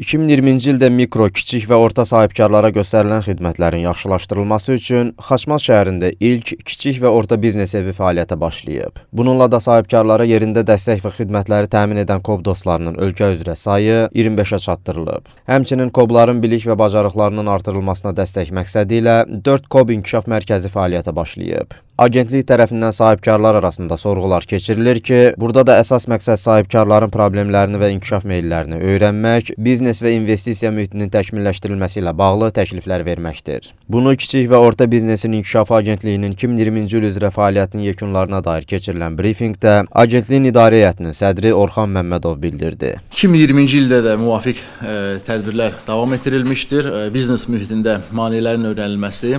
2020-ci ildə mikro, kiçik və orta sahibkarlara göstərilən xidmətlərin yaxşılaşdırılması üçün Xaçmaz şəhərində ilk kiçik və orta biznes evi fəaliyyətə başlayıb. Bununla da sahibkarlara yerində dəstək və xidmətləri təmin edən KOB dostlarının ölkə üzrə sayı 25-ə çatdırılıb. Həmçinin KOBların bilik və bacarıqlarının artırılmasına dəstək məqsədi ilə 4 KOB inkişaf mərkəzi fəaliyyətə başlayıb agentlik tərəfindən sahibkarlar arasında sorğular keçirilir ki, burada da əsas məqsəd sahibkarların problemlərini və inkişaf meyllərini öyrənmək, biznes və investisiya mühitinin təkmilləşdirilməsi ilə bağlı təkliflər verməkdir. Bunu kiçik və orta biznesin inkişafı agentliyinin 2020-ci il üzrə fəaliyyətinin yekunlarına dair keçirilən brifinqdə agentliyin idarə heyətinin sədri Orxan Məmmədov bildirdi. 2020-ci ildə də müvafiq ə, e, tədbirlər davam etdirilmişdir. Ə, e, biznes mühitində maneələrin öyrənilməsi,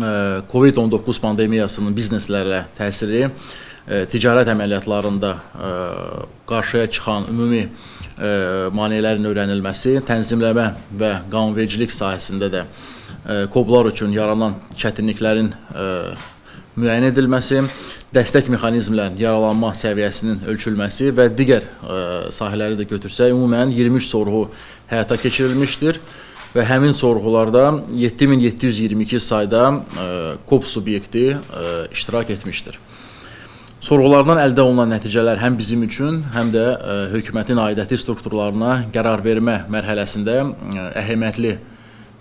COVID-19 pandemiyasının bizneslərə təsiri e, ticarət əməliyyatlarında e, qarşıya çıxan ümumi e, maneələrin öyrənilməsi, tənzimləmə və qanunvericilik sahəsində də koblar üçün yaranan çətinliklərin müəyyən edilməsi, dəstək mexanizmlərinin yaralanma səviyyəsinin ölçülməsi və digər sahələri də götürsək, ümumən 23 sorğu həyata keçirilmişdir və həmin sorğularda 7722 sayda ə, e, KOP subyekti ə, e, iştirak etmişdir. Sorğulardan əldə olunan nəticələr həm bizim üçün, həm də ə, e, hökumətin aidəti strukturlarına qərar vermə mərhələsində ə, əhəmiyyətli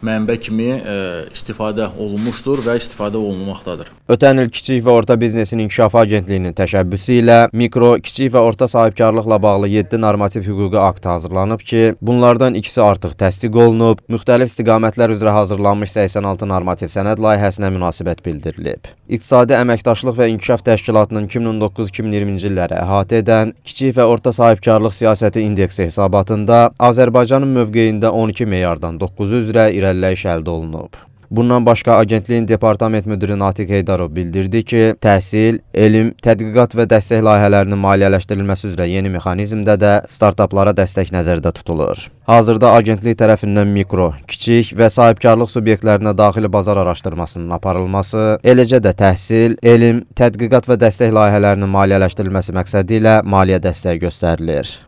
mənbə kimi ə, e, istifadə olunmuşdur və istifadə olunmaqdadır. Ötən il Kiçik və Orta Biznesin İnkişafı Agentliyinin təşəbbüsü ilə mikro, kiçik və orta sahibkarlıqla bağlı 7 normativ hüquqi akt hazırlanıb ki, bunlardan ikisi artıq təsdiq olunub, müxtəlif istiqamətlər üzrə hazırlanmış 86 normativ sənəd layihəsinə münasibət bildirilib. İqtisadi Əməkdaşlıq və İnkişaf Təşkilatının 2019-2020-ci illərə əhatə edən kiçik və orta sahibkarlıq siyasəti indeksi hesabatında Azərbaycanın mövqeyində 12 meyardan 9 üzrə irəliləyiş əldə olunub. Bundan başqa agentliyin departament müdiri Natiq Heydarov bildirdi ki, təhsil, elm, tədqiqat və dəstək layihələrinin maliyyələşdirilməsi üzrə yeni mexanizmdə də startaplara dəstək nəzərdə tutulur. Hazırda agentlik tərəfindən mikro, kiçik və sahibkarlıq subyektlərinə daxili bazar araşdırmasının aparılması, eləcə də təhsil, elm, tədqiqat və dəstək layihələrinin maliyyələşdirilməsi məqsədi ilə maliyyə dəstəyi göstərilir.